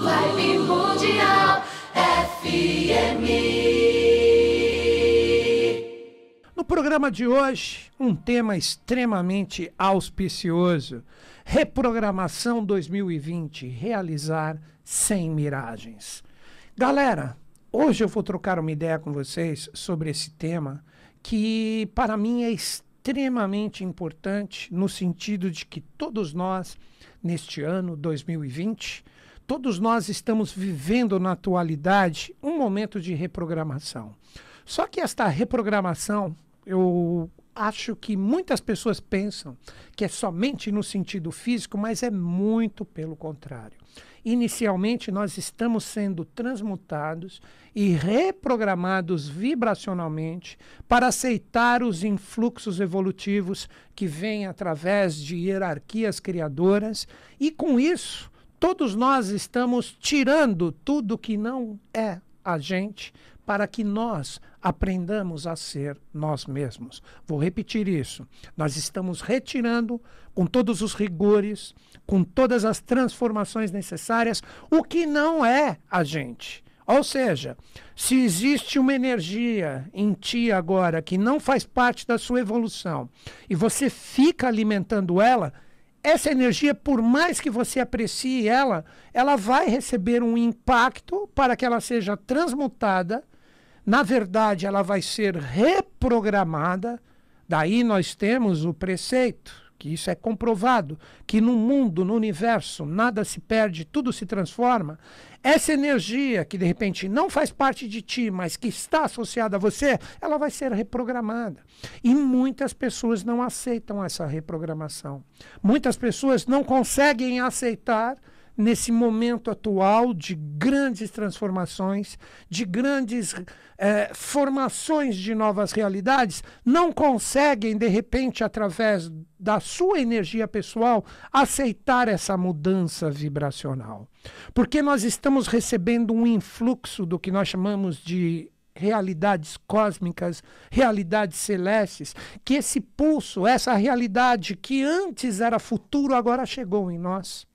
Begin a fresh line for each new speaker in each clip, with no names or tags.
Live Mundial FM. No programa de hoje, um tema extremamente auspicioso: Reprogramação 2020 realizar sem miragens. Galera, hoje eu vou trocar uma ideia com vocês sobre esse tema que para mim é extremamente importante no sentido de que todos nós neste ano 2020 Todos nós estamos vivendo na atualidade um momento de reprogramação. Só que esta reprogramação, eu acho que muitas pessoas pensam que é somente no sentido físico, mas é muito pelo contrário. Inicialmente, nós estamos sendo transmutados e reprogramados vibracionalmente para aceitar os influxos evolutivos que vêm através de hierarquias criadoras, e com isso, todos nós estamos tirando tudo que não é a gente para que nós aprendamos a ser nós mesmos. Vou repetir isso. Nós estamos retirando, com todos os rigores, com todas as transformações necessárias, o que não é a gente. Ou seja, se existe uma energia em ti agora que não faz parte da sua evolução e você fica alimentando ela, essa energia, por mais que você aprecie ela, ela vai receber um impacto para que ela seja transmutada. Na verdade, ela vai ser reprogramada. Daí nós temos o preceito que isso é comprovado, que no mundo, no universo, nada se perde, tudo se transforma, essa energia que de repente não faz parte de ti, mas que está associada a você, ela vai ser reprogramada. E muitas pessoas não aceitam essa reprogramação. Muitas pessoas não conseguem aceitar nesse momento atual de grandes transformações, de grandes eh, formações de novas realidades, não conseguem, de repente, através da sua energia pessoal, aceitar essa mudança vibracional. Porque nós estamos recebendo um influxo do que nós chamamos de realidades cósmicas, realidades celestes, que esse pulso, essa realidade que antes era futuro, agora chegou em nós.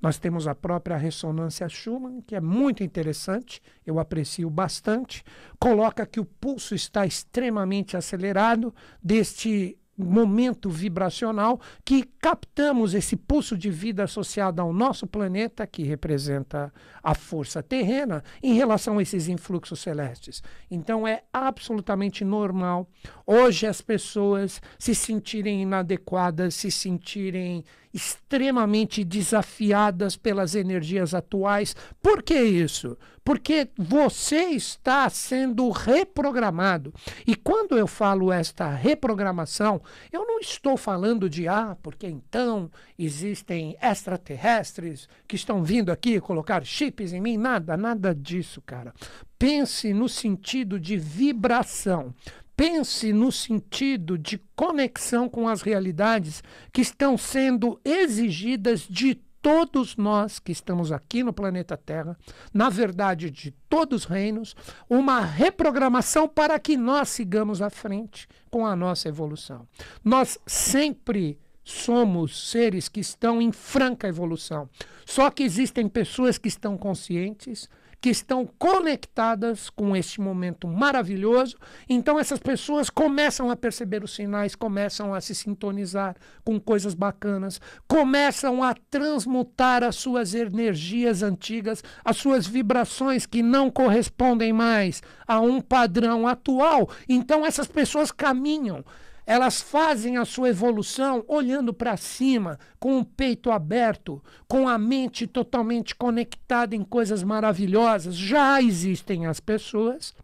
Nós temos a própria ressonância Schumann, que é muito interessante, eu aprecio bastante. Coloca que o pulso está extremamente acelerado deste momento vibracional que captamos esse pulso de vida associado ao nosso planeta, que representa a força terrena, em relação a esses influxos celestes. Então é absolutamente normal hoje as pessoas se sentirem inadequadas, se sentirem extremamente desafiadas pelas energias atuais. Por que isso? Porque você está sendo reprogramado. E quando eu falo esta reprogramação, eu não estou falando de ah, porque então existem extraterrestres que estão vindo aqui colocar chips em mim, nada, nada disso, cara. Pense no sentido de vibração pense no sentido de conexão com as realidades que estão sendo exigidas de todos nós que estamos aqui no planeta Terra, na verdade de todos os reinos, uma reprogramação para que nós sigamos à frente com a nossa evolução. Nós sempre somos seres que estão em franca evolução. Só que existem pessoas que estão conscientes que estão conectadas com este momento maravilhoso. Então, essas pessoas começam a perceber os sinais, começam a se sintonizar com coisas bacanas, começam a transmutar as suas energias antigas, as suas vibrações que não correspondem mais a um padrão atual. Então, essas pessoas caminham elas fazem a sua evolução olhando para cima, com o peito aberto, com a mente totalmente conectada em coisas maravilhosas. Já existem as pessoas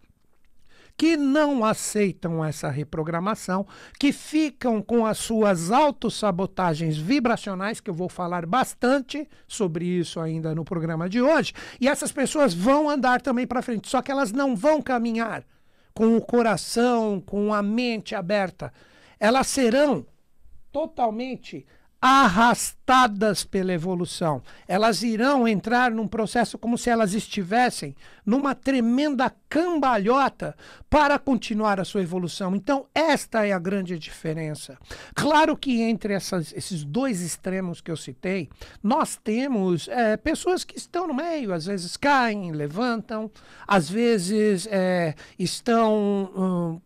que não aceitam essa reprogramação, que ficam com as suas autossabotagens vibracionais, que eu vou falar bastante sobre isso ainda no programa de hoje, e essas pessoas vão andar também para frente, só que elas não vão caminhar com o coração, com a mente aberta elas serão totalmente arrastadas pela evolução. Elas irão entrar num processo como se elas estivessem numa tremenda cambalhota para continuar a sua evolução. Então, esta é a grande diferença. Claro que entre essas, esses dois extremos que eu citei, nós temos é, pessoas que estão no meio, às vezes caem, levantam, às vezes é, estão. Hum,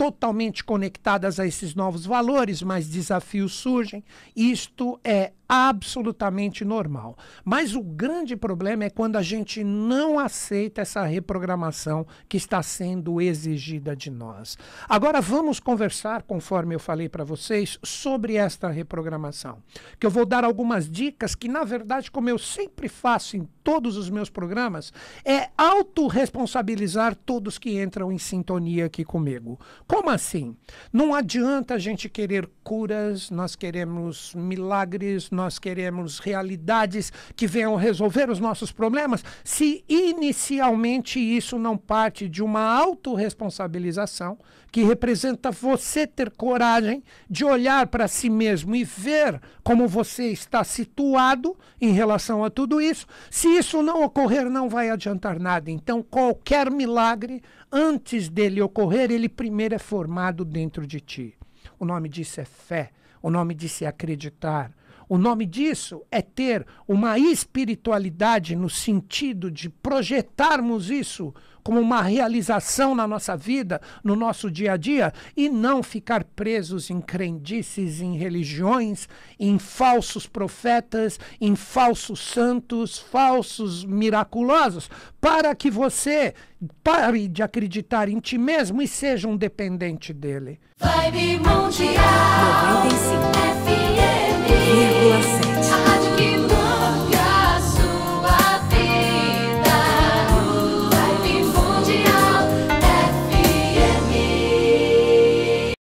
totalmente conectadas a esses novos valores, mas desafios surgem. Isto é absolutamente normal. Mas o grande problema é quando a gente não aceita essa reprogramação que está sendo exigida de nós. Agora vamos conversar, conforme eu falei para vocês, sobre esta reprogramação, que eu vou dar algumas dicas que na verdade, como eu sempre faço em todos os meus programas é autorresponsabilizar todos que entram em sintonia aqui comigo. Como assim? Não adianta a gente querer curas, nós queremos milagres, nós queremos realidades que venham resolver os nossos problemas, se inicialmente isso não parte de uma autorresponsabilização que representa você ter coragem de olhar para si mesmo e ver como você está situado em relação a tudo isso, se isso não ocorrer, não vai adiantar nada. Então, qualquer milagre, antes dele ocorrer, ele primeiro é formado dentro de ti. O nome disso é fé, o nome disso é acreditar, o nome disso é ter uma espiritualidade no sentido de projetarmos isso como uma realização na nossa vida, no nosso dia a dia, e não ficar presos em crendices, em religiões, em falsos profetas, em falsos santos, falsos miraculosos, para que você pare de acreditar em ti mesmo e seja um dependente dele. Vibe Mundial 95.